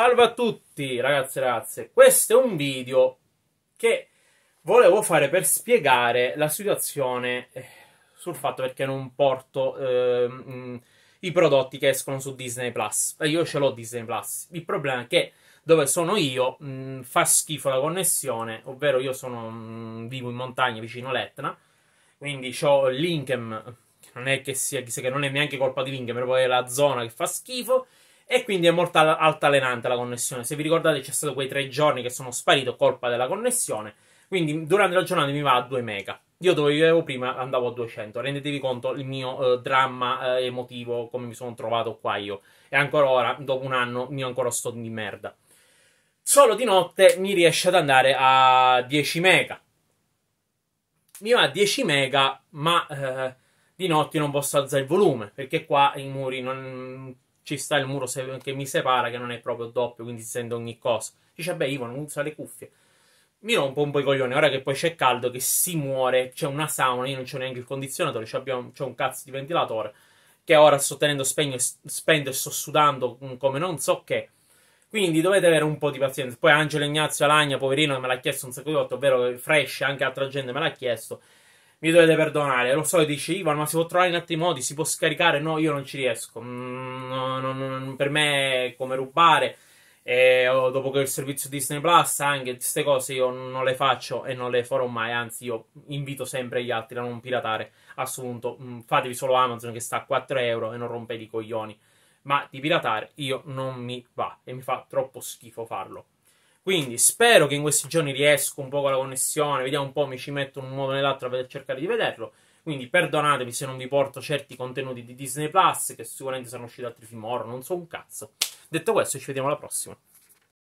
Salve a tutti ragazzi e ragazze, questo è un video che volevo fare per spiegare la situazione eh, sul fatto perché non porto eh, i prodotti che escono su Disney Plus. Io ce l'ho Disney Plus, il problema è che dove sono io mh, mm, fa schifo la connessione, ovvero io sono, mh, mm, vivo in montagna vicino all'Etna, quindi ho l'Inchem, che non è che sia, che non è neanche colpa di l'Inchem, però poi è la zona che fa schifo e quindi è molto altalenante la connessione. Se vi ricordate, c'è stato quei tre giorni che sono sparito colpa della connessione. Quindi durante la giornata mi va a 2 mega. Io dove vivevo prima andavo a 200. Rendetevi conto il mio eh, dramma eh, emotivo, come mi sono trovato qua io. E ancora ora, dopo un anno, io ancora sto di merda. Solo di notte mi riesce ad andare a 10 mega. Mi va a 10 mega, ma eh, di notte non posso alzare il volume, perché qua i muri non ci sta il muro che mi separa, che non è proprio doppio, quindi si sente ogni cosa. Dice, beh, Ivo, non usa le cuffie. Mi rompo un po' i coglioni, ora che poi c'è caldo, che si muore, c'è una sauna, io non c'ho neanche il condizionatore, c'è un cazzo di ventilatore, che ora sto tenendo spegno, spento e sto sudando mm, come non so che. Quindi dovete avere un po' di pazienza. Poi Angelo Ignazio Alagna, poverino, me l'ha chiesto un sacco di volte, ovvero Fresh, anche altra gente me l'ha chiesto. Mi dovete perdonare, lo so, dice Ivan, ma si può trovare in altri modi, si può scaricare? No, io non ci riesco. Mm, non, non, non, per me è come rubare. E eh, dopo che il servizio Disney Plus, anche queste cose io non le faccio e non le farò mai. Anzi, io invito sempre gli altri a non piratare. Assunto, mm, fatevi solo Amazon che sta a 4 euro e non rompete i coglioni. Ma di piratare io non mi va e mi fa troppo schifo farlo. Quindi spero che in questi giorni riesco un po' con la connessione, vediamo un po', mi ci metto un modo nell'altro per cercare di vederlo. Quindi perdonatemi se non vi porto certi contenuti di Disney Plus, che sicuramente saranno usciti altri film horror, non so un cazzo. Detto questo, ci vediamo alla prossima.